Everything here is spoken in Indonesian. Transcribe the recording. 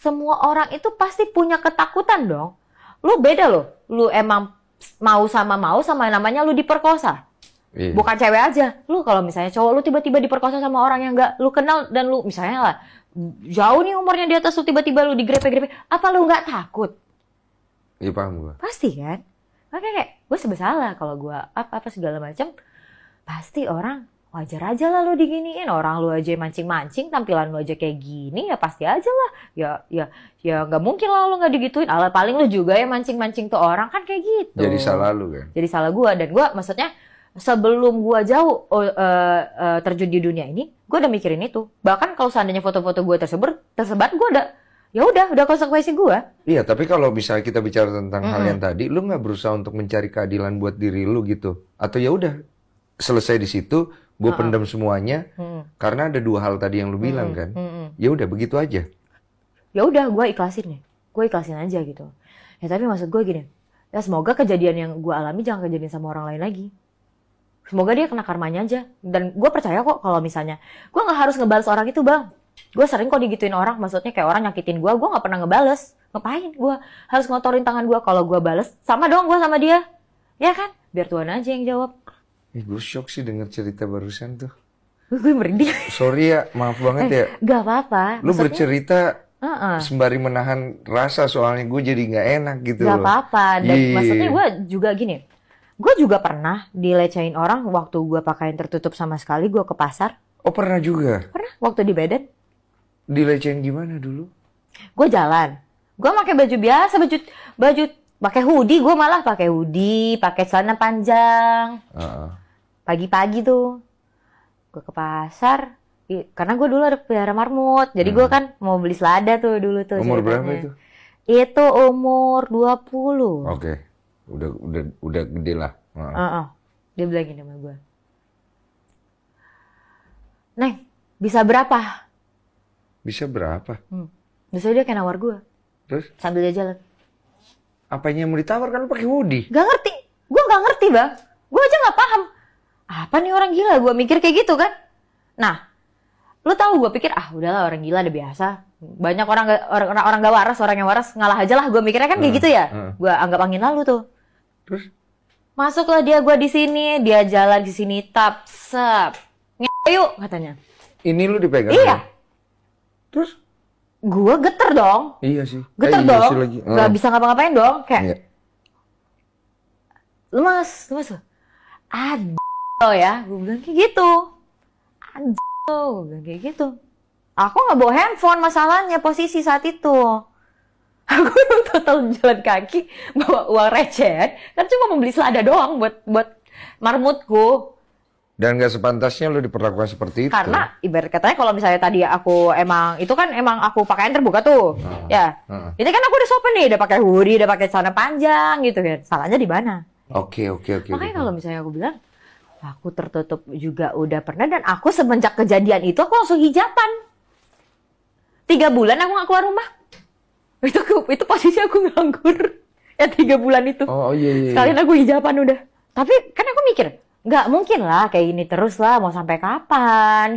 semua orang itu pasti punya ketakutan dong. Lu beda loh, lu emang mau sama mau sama yang namanya lu diperkosa. Iya. Bukan cewek aja. Lu kalau misalnya cowok lu tiba-tiba diperkosa sama orang yang gak lu kenal dan lu misalnya lah jauh nih umurnya di atas lu tiba-tiba lu digrepe-grepe, apa lu gak takut? Iya paham gue. Pasti kan? oke kayak gue lah kalau gue apa apa segala macam pasti orang wajar aja lah lu diginiin orang lu aja mancing-mancing tampilan lu aja kayak gini ya pasti aja lah ya ya ya nggak mungkin lah lu nggak digituin ala paling lu juga ya mancing-mancing tuh orang kan kayak gitu jadi salah lu kan jadi salah gua dan gua maksudnya sebelum gua jauh uh, uh, terjun di dunia ini gua udah mikirin itu bahkan kalau seandainya foto-foto gua tersebar tersebar gua udah ya udah udah konsekuensi gua iya tapi kalau misalnya kita bicara tentang mm -hmm. hal yang tadi lu nggak berusaha untuk mencari keadilan buat diri lu gitu atau ya udah selesai di situ gue pendam semuanya hmm. karena ada dua hal tadi yang lu bilang hmm. kan hmm. hmm. ya udah begitu aja ya udah gue ikhlasin ya gue ikhlasin aja gitu ya tapi maksud gue gini ya semoga kejadian yang gue alami jangan kejadian sama orang lain lagi semoga dia kena karmanya aja dan gue percaya kok kalau misalnya gue nggak harus ngebales orang itu bang gue sering kok digituin orang maksudnya kayak orang nyakitin gue gue nggak pernah ngebales ngapain gue harus ngotorin tangan gue kalau gue bales sama dong gue sama dia ya kan biar Tuhan aja yang jawab Eh, gue shock sih denger cerita barusan tuh. Gue merinding. Sorry ya, maaf banget eh, ya. Gak apa-apa. Lu bercerita Uh-uh. sembari menahan rasa soalnya gue jadi gak enak gitu gak loh. apa-apa dan Yee. Iya. maksudnya gue juga gini gue juga pernah dilecehin orang waktu gue pakaian tertutup sama sekali gue ke pasar oh pernah juga pernah waktu di badan. dilecehin gimana dulu gue jalan gue pakai baju biasa baju baju pakai hoodie gue malah pakai hoodie pakai celana panjang pagi-pagi uh tuh gue ke pasar karena gue dulu ada pelihara marmut jadi hmm. gue kan mau beli selada tuh dulu tuh umur ceritanya. berapa itu itu umur 20 oke okay. udah udah udah gede lah uh -uh. Uh -uh. dia bilang gini sama gue neng bisa berapa bisa berapa hmm. Terus dia kayak nawar gue terus sambil dia jalan Apanya yang mau ditawar kan lu pakai hoodie? Gak ngerti. Gue gak ngerti, Bang. Gue aja gak paham. Apa nih orang gila? Gue mikir kayak gitu kan. Nah, lu tahu gue pikir ah udahlah orang gila udah biasa. Banyak orang orang, orang orang gak waras, orang yang waras ngalah aja lah. Gue mikirnya kan kayak hmm, gitu ya. Uh. Hmm. Gue anggap angin lalu tuh. Terus? Masuklah dia gue di sini, dia jalan di sini tap sep. Nge katanya. Ini lu dipegang? Iya. Ya? Terus gue geter dong. Iya sih. Geter eh, iya dong. Sih lagi. Uh. Gak hmm. bisa ngapa-ngapain dong. Kayak iya. lemas, lemas aduh ya, gue bilang kayak gitu. aduh, gue bilang kayak gitu. Aku nggak bawa handphone masalahnya posisi saat itu. Aku total jalan kaki bawa uang receh kan cuma membeli selada doang buat buat marmutku dan gak sepantasnya lo diperlakukan seperti itu karena ibarat katanya kalau misalnya tadi aku emang itu kan emang aku pakaian terbuka tuh uh, ya uh, ini kan aku udah sopan nih udah pakai hoodie udah pakai celana panjang gitu kan salahnya di mana oke oke oke makanya kalau misalnya aku bilang aku tertutup juga udah pernah dan aku semenjak kejadian itu aku langsung hijapan tiga bulan aku nggak keluar rumah itu itu posisi aku nganggur ya tiga bulan itu oh, oh iya, iya, iya. sekalian aku hijapan udah tapi kan aku mikir nggak mungkin lah kayak ini terus lah mau sampai kapan